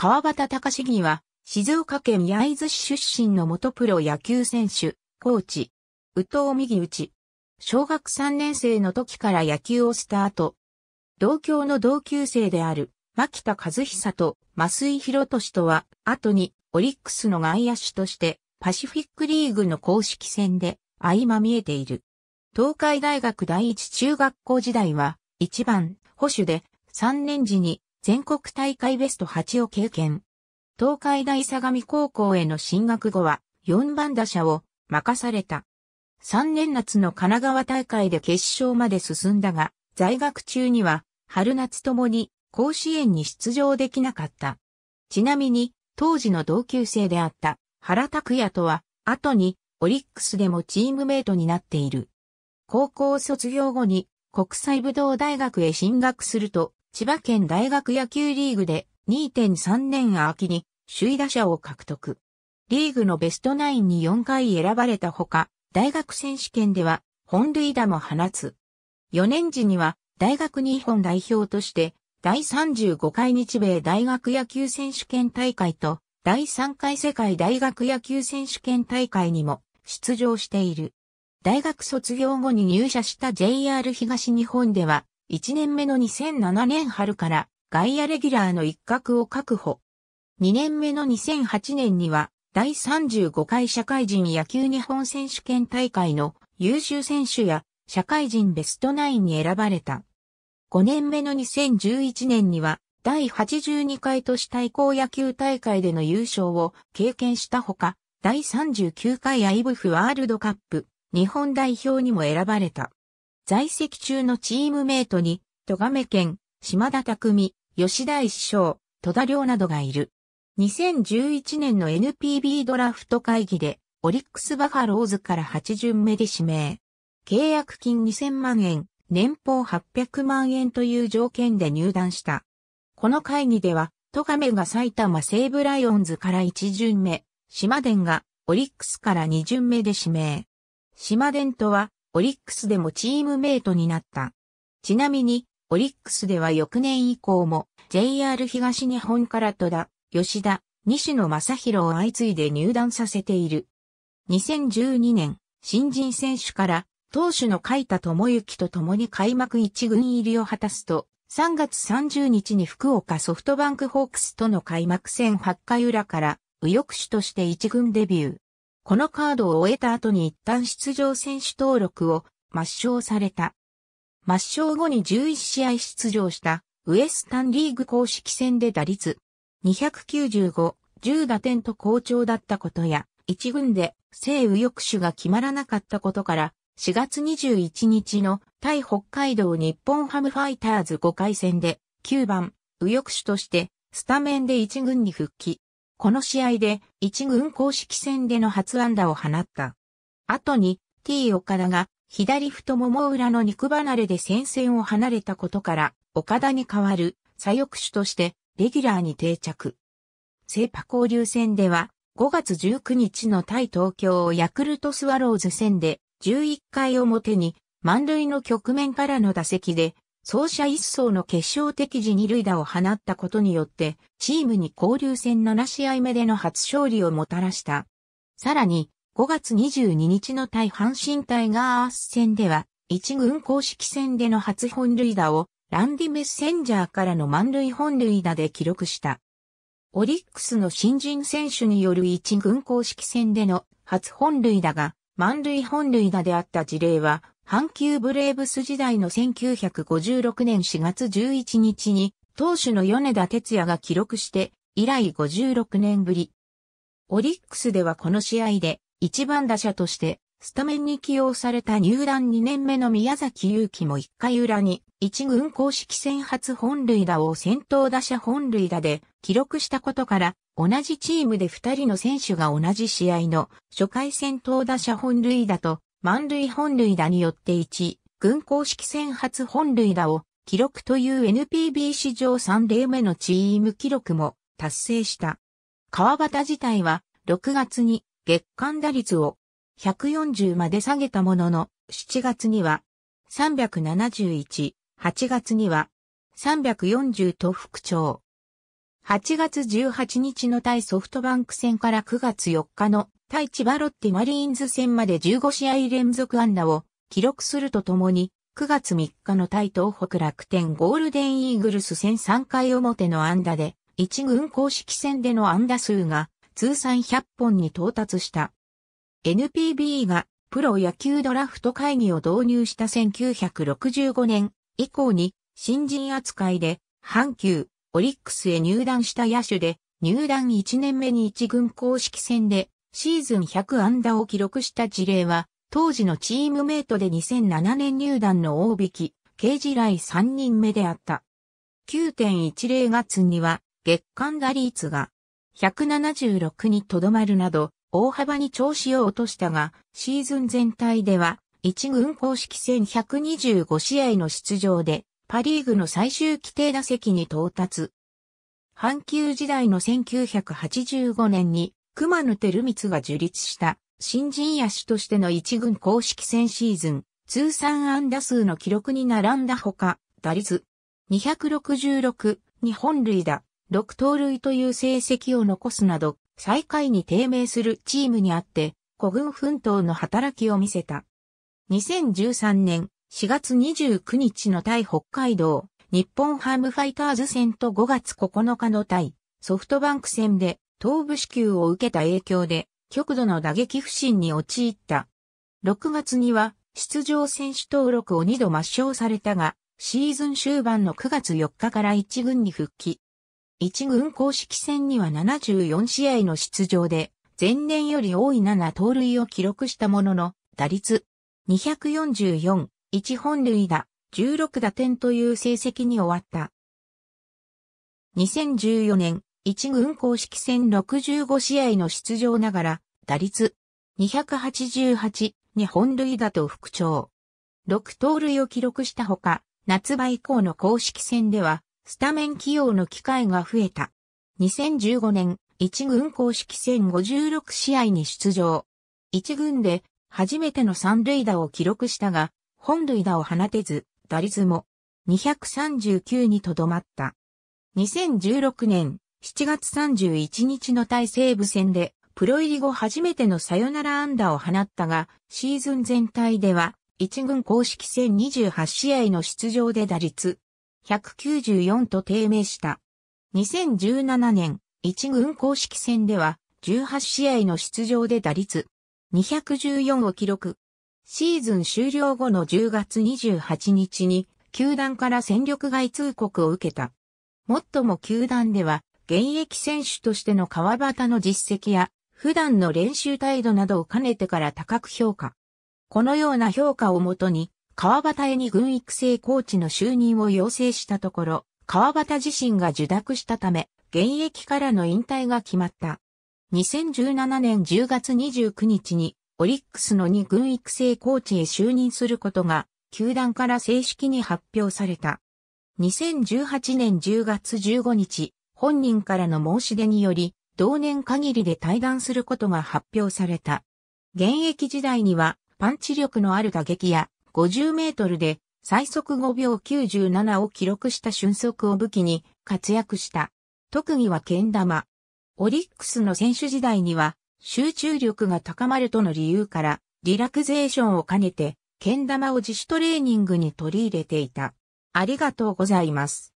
川端隆義は、静岡県焼津市出身の元プロ野球選手、コーチ、宇藤右内。小学3年生の時から野球をスタート。同郷の同級生である、牧田和久と増井博俊とは、後にオリックスの外野手として、パシフィックリーグの公式戦で、相まみえている。東海大学第一中学校時代は、一番、保守で、3年時に全国大会ベスト8を経験。東海大相模高校への進学後は4番打者を任された。3年夏の神奈川大会で決勝まで進んだが、在学中には春夏ともに甲子園に出場できなかった。ちなみに、当時の同級生であった原拓也とは、後にオリックスでもチームメイトになっている。高校卒業後に国際武道大学へ進学すると、千葉県大学野球リーグで2.3年秋に首位打者を獲得。リーグのベストナインに4回選ばれたほか、大学選手権では本塁打も放つ。4年時には大学日本代表として第35回日米大学野球選手権大会と第3回世界大学野球選手権大会にも出場している。大学卒業後に入社した JR 東日本では1年目の2007年春から外野レギュラーの一角を確保。2年目の2008年には第35回社会人野球日本選手権大会の優秀選手や社会人ベストナインに選ばれた。5年目の2011年には第82回都市対抗野球大会での優勝を経験したほか、第39回アイブフワールドカップ日本代表にも選ばれた。在籍中のチームメイトに、戸亀県、島田匠、吉田一生、戸田亮などがいる。2011年の NPB ドラフト会議で、オリックスバファローズから8巡目で指名。契約金2000万円、年俸800万円という条件で入団した。この会議では、戸亀が埼玉西武ライオンズから1巡目、島田がオリックスから2巡目で指名。島田とはオリックスでもチームメイトになった。ちなみに、オリックスでは翌年以降も JR 東日本から戸田、吉田、西野正宏を相次いで入団させている。2012年、新人選手から投手の海田智之と共に開幕一軍入りを果たすと、3月30日に福岡ソフトバンクホークスとの開幕戦8回裏から右翼手として一軍デビュー。このカードを終えた後に一旦出場選手登録を抹消された。抹消後に11試合出場したウエスタンリーグ公式戦で打率295、10打点と好調だったことや、一軍で西右翼手が決まらなかったことから、4月21日の対北海道日本ハムファイターズ5回戦で9番右翼手としてスタメンで一軍に復帰。この試合で一軍公式戦での初安打を放った。後に T 岡田が左太もも裏の肉離れで戦線を離れたことから岡田に代わる左翼手としてレギュラーに定着。セパ交流戦では5月19日の対東京ヤクルトスワローズ戦で11回表に満塁の局面からの打席で走者一層の決勝的時二塁打を放ったことによって、チームに交流戦7試合目での初勝利をもたらした。さらに、5月22日の対阪神タイガース戦では、一軍公式戦での初本塁打を、ランディメッセンジャーからの満塁本塁打で記録した。オリックスの新人選手による一軍公式戦での初本塁打が満塁本塁打であった事例は阪急ブレーブス時代の1956年4月11日に、投手の米田哲也が記録して、以来56年ぶり。オリックスではこの試合で、一番打者として、スタメンに起用された入団2年目の宮崎祐希も1回裏に、一軍公式戦初本塁打を先頭打者本塁打で記録したことから、同じチームで2人の選手が同じ試合の初回先頭打者本塁打と満塁本塁打によって1、軍公式戦初本塁打を記録という NPB 史上3例目のチーム記録も達成した。川端自体は6月に月間打率を140まで下げたものの、7月には371、8月には340と復調。8月18日の対ソフトバンク戦から9月4日の対千葉ロッテマリーンズ戦まで15試合連続安打を記録するとともに、9月3日の対東北楽天ゴールデンイーグルス戦3回表の安打で、1軍公式戦での安打数が通算100本に到達した。NPB がプロ野球ドラフト会議を導入した1965年以降に新人扱いで阪急オリックスへ入団した野手で入団1年目に1軍公式戦でシーズン100安打を記録した事例は、当時のチームメイトで2007年入団の大引、き、刑事来3人目であった。9.10月には、月間打率が176にとどまるなど、大幅に調子を落としたが、シーズン全体では、一軍公式戦125試合の出場で、パリーグの最終規定打席に到達。阪急時代の1985年に熊野照光が樹立した新人野手としての一軍公式戦シーズン、通算安打数の記録に並んだほか、打率266、2本塁打、6盗塁という成績を残すなど、最下位に低迷するチームにあって、古軍奮闘の働きを見せた。2013年4月29日の対北海道、日本ハムファイターズ戦と5月9日の対ソフトバンク戦で東部支給を受けた影響で、極度の打撃不振に陥った。6月には、出場選手登録を2度抹消されたが、シーズン終盤の9月4日から1軍に復帰。1軍公式戦には74試合の出場で、前年より多い7盗塁を記録したものの、打率244、1本塁打、16打点という成績に終わった。2014年、1軍公式戦65試合の出場ながら、打率288に本塁打と復調。6盗塁を記録したほか、夏場以降の公式戦では、スタメン起用の機会が増えた。2015年、1軍公式戦56試合に出場。1軍で初めての三塁打を記録したが、本塁打を放てず、打率も239にとどまった。2016年、7月31日の対西部戦で、プロ入り後初めてのサヨナラ安打を放ったが、シーズン全体では、一軍公式戦28試合の出場で打率、194と低迷した。2017年、一軍公式戦では、18試合の出場で打率、214を記録。シーズン終了後の10月28日に、球団から戦力外通告を受けた。もっとも球団では、現役選手としての川端の実績や、普段の練習態度などを兼ねてから高く評価。このような評価をもとに、川端へに軍育成コーチの就任を要請したところ、川端自身が受諾したため、現役からの引退が決まった。2017年10月29日に、オリックスの2軍育成コーチへ就任することが、球団から正式に発表された。2018年10月15日、本人からの申し出により、同年限りで退団することが発表された。現役時代には、パンチ力のある打撃や、50メートルで最速5秒97を記録した瞬足を武器に活躍した。特技は剣玉。オリックスの選手時代には、集中力が高まるとの理由から、リラクゼーションを兼ねて、剣玉を自主トレーニングに取り入れていた。ありがとうございます。